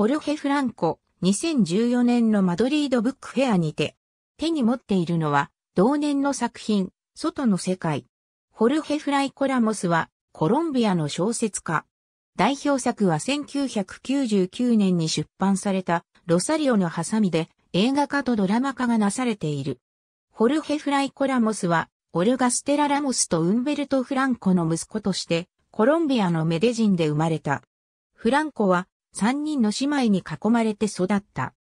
ホルヘ・フランコ、2014年のマドリードブックフェアにて、手に持っているのは、同年の作品、外の世界。ホルヘ・フライコラモスは、コロンビアの小説家。代表作は1999年に出版された、ロサリオのハサミで、映画化とドラマ化がなされている。ホルヘ・フライコラモスは、オルガ・ステラ・ラモスとウンベルト・フランコの息子として、コロンビアのメデジンで生まれた。フランコは三人の姉妹に囲まれて育った。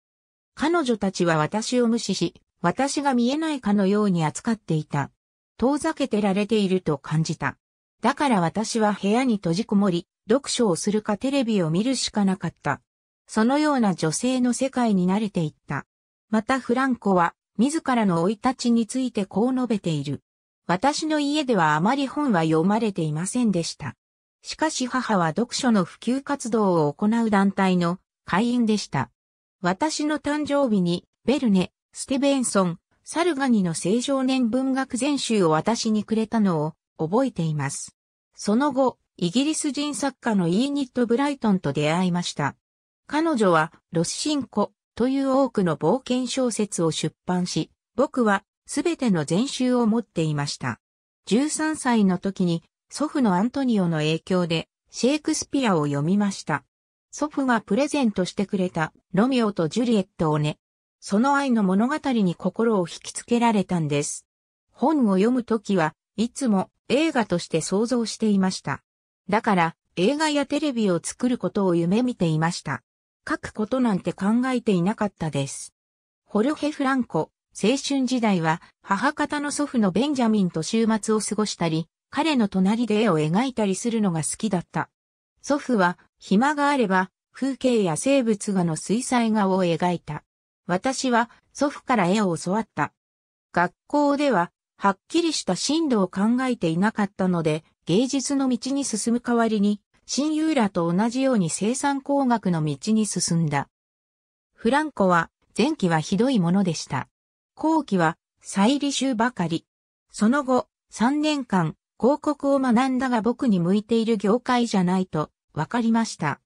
彼女たちは私を無視し、私が見えないかのように扱っていた。遠ざけてられていると感じた。だから私は部屋に閉じこもり、読書をするかテレビを見るしかなかった。そのような女性の世界に慣れていった。またフランコは、自らの老い立ちについてこう述べている。私の家ではあまり本は読まれていませんでした。しかし母は読書の普及活動を行う団体の会員でした。私の誕生日に、ベルネ、ステベンソン、サルガニの青少年文学全集を私にくれたのを覚えています。その後、イギリス人作家のイーニット・ブライトンと出会いました。彼女は、ロスシンコという多くの冒険小説を出版し、僕はすべての全集を持っていました。13歳の時に祖父のアントニオの影響でシェイクスピアを読みました。祖父がプレゼントしてくれたロミオとジュリエットをね、その愛の物語に心を引きつけられたんです。本を読むときはいつも映画として想像していました。だから映画やテレビを作ることを夢見ていました。書くことなんて考えていなかったです。ホルヘ・フランコ、青春時代は母方の祖父のベンジャミンと週末を過ごしたり、彼の隣で絵を描いたりするのが好きだった。祖父は、暇があれば、風景や生物画の水彩画を描いた。私は、祖父から絵を教わった。学校では、はっきりした進路を考えていなかったので、芸術の道に進む代わりに、親友らと同じように生産工学の道に進んだ。フランコは、前期はひどいものでした。後期は、再履修ばかり。その後、3年間、広告を学んだが僕に向いている業界じゃないと分かりました。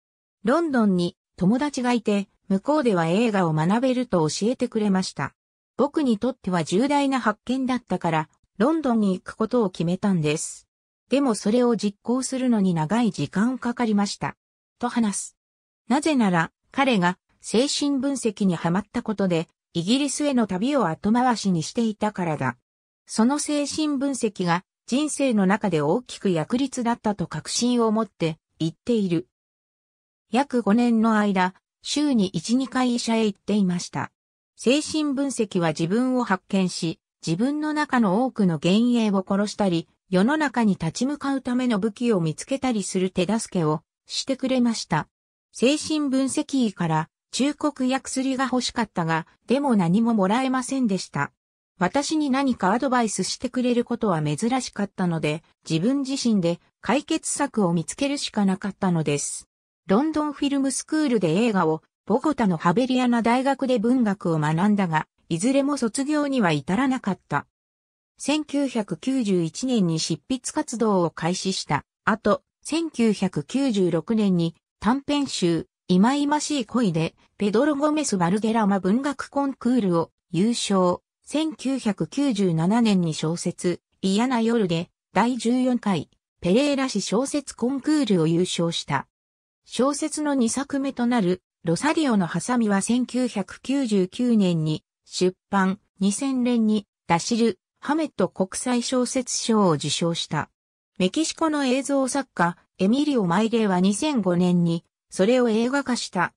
ロンドンに友達がいて、向こうでは映画を学べると教えてくれました。僕にとっては重大な発見だったから、ロンドンに行くことを決めたんです。でもそれを実行するのに長い時間かかりました。と話す。なぜなら、彼が精神分析にはまったことで、イギリスへの旅を後回しにしていたからだ。その精神分析が人生の中で大きく役立だったと確信を持って言っている。約5年の間、週に1、2回医者へ行っていました。精神分析は自分を発見し、自分の中の多くの幻影を殺したり、世の中に立ち向かうための武器を見つけたりする手助けをしてくれました。精神分析医から忠告や薬が欲しかったが、でも何ももらえませんでした。私に何かアドバイスしてくれることは珍しかったので、自分自身で解決策を見つけるしかなかったのです。ロンドンフィルムスクールで映画を、ボゴタのハベリアナ大学で文学を学んだが、いずれも卒業には至らなかった。1991年に執筆活動を開始した。あと、1996年に短編集、いまいましい恋で、ペドロ・ゴメス・バルデラマ文学コンクールを優勝。1997年に小説、嫌な夜で、第14回、ペレーラ氏小説コンクールを優勝した。小説の2作目となる、ロサリオのハサミは1999年に出版、2000年にダシル・ハメット国際小説賞を受賞した。メキシコの映像作家、エミリオ・マイレーは2005年に、それを映画化した。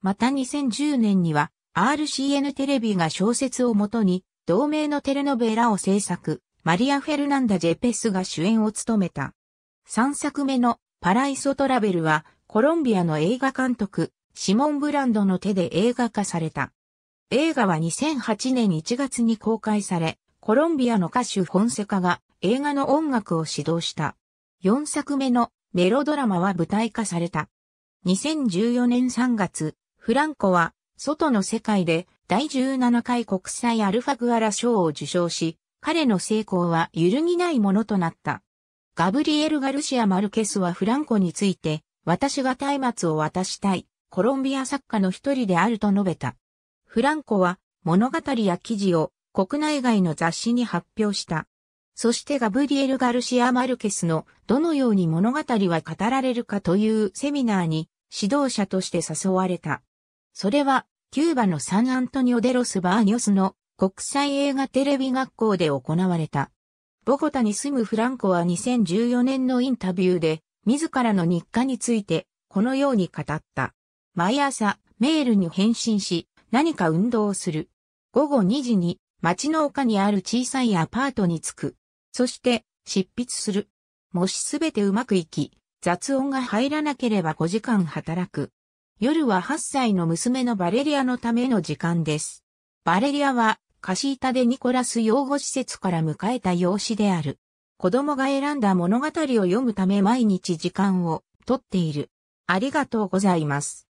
また2010年には、RCN テレビが小説をもとに、同名のテレノベラを制作、マリア・フェルナンダ・ジェペスが主演を務めた。3作目のパライソトラベルは、コロンビアの映画監督、シモン・ブランドの手で映画化された。映画は2008年1月に公開され、コロンビアの歌手フォンセカが映画の音楽を指導した。4作目のメロドラマは舞台化された。2014年3月、フランコは外の世界で第17回国際アルファグアラ賞を受賞し、彼の成功は揺るぎないものとなった。ガブリエル・ガルシア・マルケスはフランコについて、私が松明を渡したい、コロンビア作家の一人であると述べた。フランコは物語や記事を国内外の雑誌に発表した。そしてガブリエル・ガルシア・マルケスのどのように物語は語られるかというセミナーに指導者として誘われた。それはキューバのサンアントニオデロス・バーニョスの国際映画テレビ学校で行われた。ボゴタに住むフランコは2014年のインタビューで、自らの日課について、このように語った。毎朝、メールに返信し、何か運動をする。午後2時に、街の丘にある小さいアパートに着く。そして、執筆する。もしすべてうまくいき、雑音が入らなければ5時間働く。夜は8歳の娘のバレリアのための時間です。バレリアは、カシータでニコラス養護施設から迎えた養子である。子供が選んだ物語を読むため毎日時間をとっている。ありがとうございます。